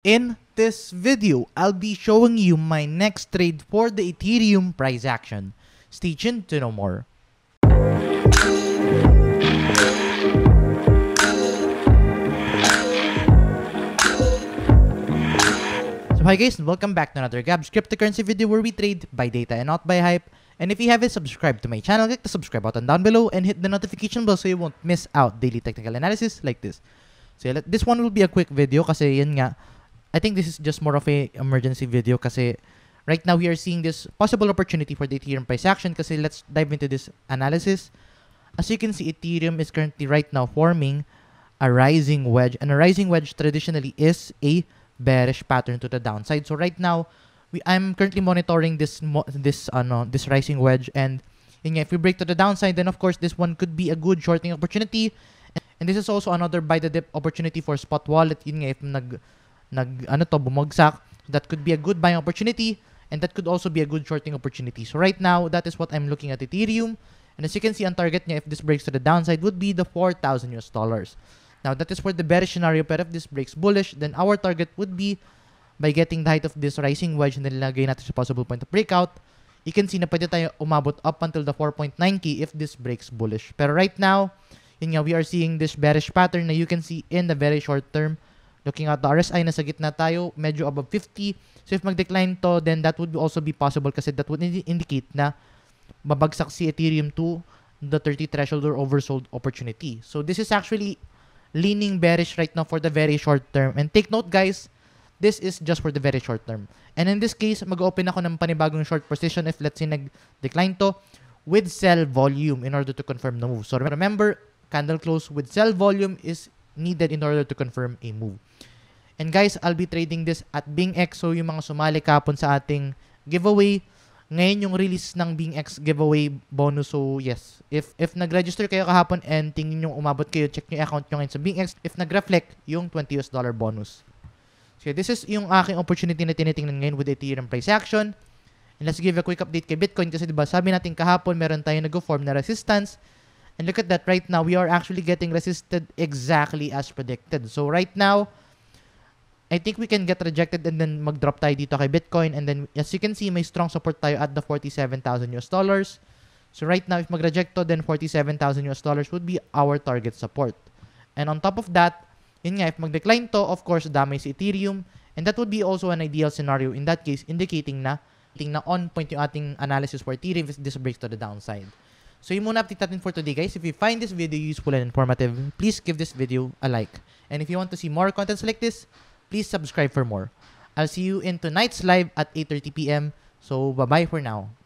In this video, I'll be showing you my next trade for the Ethereum price action. Stay tuned to know more. So hi guys and welcome back to another Gabs cryptocurrency video where we trade by data and not by hype. And if you haven't subscribed to my channel, click the subscribe button down below and hit the notification bell so you won't miss out daily technical analysis like this. So yeah, this one will be a quick video kasi yun nga, I think this is just more of a emergency video kasi right now we are seeing this possible opportunity for the Ethereum price action kasi let's dive into this analysis. As you can see, Ethereum is currently right now forming a rising wedge and a rising wedge traditionally is a bearish pattern to the downside. So right now, we, I'm currently monitoring this this ano this rising wedge and if we break to the downside, then of course this one could be a good shorting opportunity. And this is also another buy the dip opportunity for spot wallet. Yun nga, if nag nag ano to bumagsak that could be a good buying opportunity and that could also be a good shorting opportunity. So right now, that is what I'm looking at Ethereum. And as you can see, on target niya, if this breaks to the downside, would be the 4,000 US dollars. Now, that is for the bearish scenario, But if this breaks bullish, then our target would be by getting the height of this rising wedge na nilagay natin sa possible point of breakout. You can see na pwede tayo umabot up until the 4.9K if this breaks bullish. Pero right now, yun nga, we are seeing this bearish pattern na you can see in the very short term Looking at the RSI, nasa gitna tayo, medyo above 50. So if mag-decline to, then that would also be possible kasi that would indicate na babagsak si Ethereum to the 30 threshold or oversold opportunity. So this is actually leaning bearish right now for the very short term. And take note guys, this is just for the very short term. And in this case, mag-open ako ng panibagong short position if let's say nag-decline to with sell volume in order to confirm the move. So remember, candle close with sell volume is needed in order to confirm a move. And guys, I'll be trading this at Bing so yung mga sumali kapon sa ating giveaway. Ngayon yung release ng Bing X giveaway bonus. So yes, if if nag-register kayo kahapon and tingin nyo umabot kayo, check nyo account nyo ngayon sa Bing X. If nag-reflect, yung 20 US dollar bonus. So this is yung aking opportunity na tinitingnan ngayon with Ethereum price action. And let's give a quick update kay Bitcoin kasi 'di ba sabi natin kahapon meron tayong nag-form na resistance And look at that right now, we are actually getting resisted exactly as predicted. So right now, I think we can get rejected and then mag-drop tayo dito kay Bitcoin. And then as you can see, may strong support tayo at the 47,000 US dollars. So right now, if mag-reject to, then 47,000 US dollars would be our target support. And on top of that, yun nga, if mag-decline to, of course, damay si Ethereum. And that would be also an ideal scenario in that case, indicating na, na on point yung ating analysis for Ethereum if this breaks to the downside. So yun muna update natin for today guys. If you find this video useful and informative, please give this video a like. And if you want to see more contents like this, please subscribe for more. I'll see you in tonight's live at 8.30pm. So bye-bye for now.